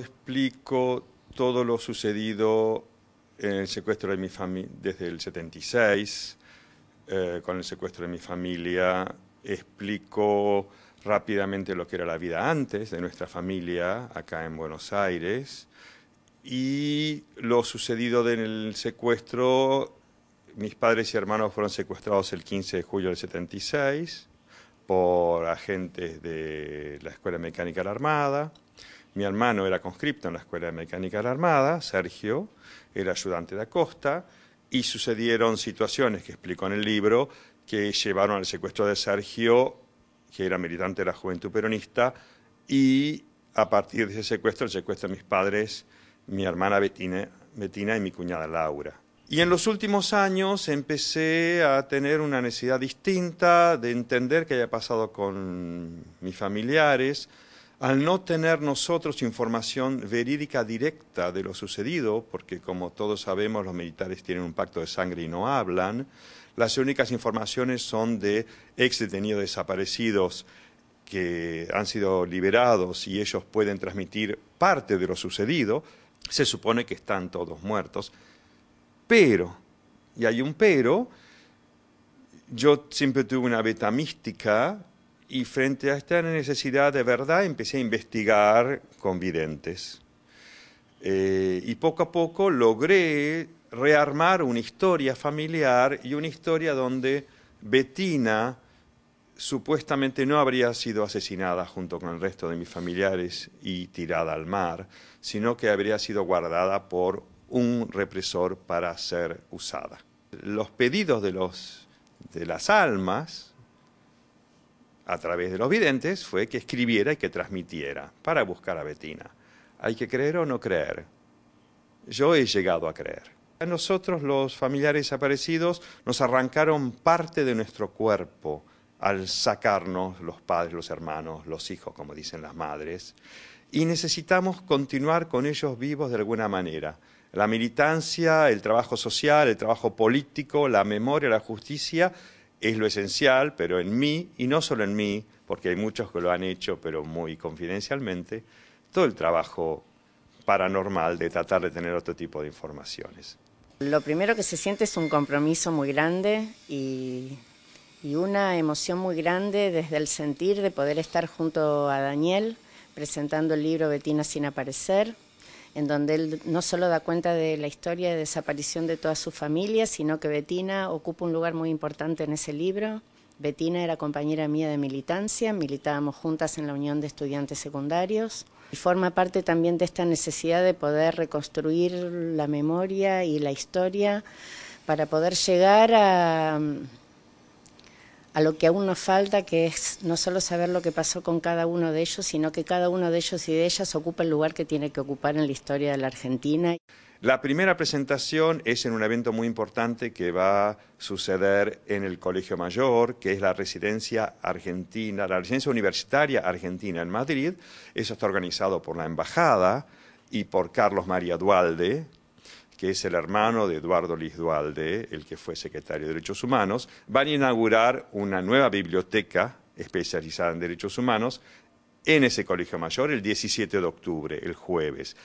Explico todo lo sucedido en el secuestro de mi familia desde el 76, eh, con el secuestro de mi familia. Explico rápidamente lo que era la vida antes de nuestra familia acá en Buenos Aires y lo sucedido en el secuestro. Mis padres y hermanos fueron secuestrados el 15 de julio del 76 por agentes de la Escuela Mecánica de la Armada. Mi hermano era conscripto en la Escuela de Mecánica de la Armada, Sergio, era ayudante de Acosta, y sucedieron situaciones que explico en el libro que llevaron al secuestro de Sergio, que era militante de la Juventud Peronista, y a partir de ese secuestro, el secuestro de mis padres, mi hermana Betina, Betina y mi cuñada Laura. Y en los últimos años empecé a tener una necesidad distinta de entender qué había pasado con mis familiares, al no tener nosotros información verídica directa de lo sucedido, porque como todos sabemos los militares tienen un pacto de sangre y no hablan, las únicas informaciones son de ex detenidos desaparecidos que han sido liberados y ellos pueden transmitir parte de lo sucedido, se supone que están todos muertos. Pero, y hay un pero, yo siempre tuve una beta mística y frente a esta necesidad de verdad empecé a investigar con videntes. Eh, y poco a poco logré rearmar una historia familiar y una historia donde Betina supuestamente no habría sido asesinada junto con el resto de mis familiares y tirada al mar, sino que habría sido guardada por un represor para ser usada. Los pedidos de, los, de las almas a través de los videntes fue que escribiera y que transmitiera para buscar a Betina. ¿Hay que creer o no creer? Yo he llegado a creer. A nosotros los familiares desaparecidos nos arrancaron parte de nuestro cuerpo al sacarnos los padres, los hermanos, los hijos, como dicen las madres, y necesitamos continuar con ellos vivos de alguna manera. La militancia, el trabajo social, el trabajo político, la memoria, la justicia es lo esencial, pero en mí, y no solo en mí, porque hay muchos que lo han hecho, pero muy confidencialmente, todo el trabajo paranormal de tratar de tener otro tipo de informaciones. Lo primero que se siente es un compromiso muy grande y, y una emoción muy grande desde el sentir de poder estar junto a Daniel presentando el libro Betina sin aparecer en donde él no solo da cuenta de la historia de desaparición de toda su familia, sino que Betina ocupa un lugar muy importante en ese libro. Betina era compañera mía de militancia, militábamos juntas en la Unión de Estudiantes Secundarios y forma parte también de esta necesidad de poder reconstruir la memoria y la historia para poder llegar a, a lo que aún nos falta, que es no solo saber lo que pasó con cada uno de ellos, sino que cada uno de ellos y de ellas ocupa el lugar que tiene que ocupar en la historia de la Argentina. La primera presentación es en un evento muy importante que va a suceder en el Colegio Mayor, que es la residencia argentina, la residencia universitaria argentina en Madrid. Eso está organizado por la Embajada y por Carlos María Dualde, que es el hermano de Eduardo Dualde, el que fue secretario de Derechos Humanos, van a inaugurar una nueva biblioteca especializada en derechos humanos en ese colegio mayor el 17 de octubre, el jueves.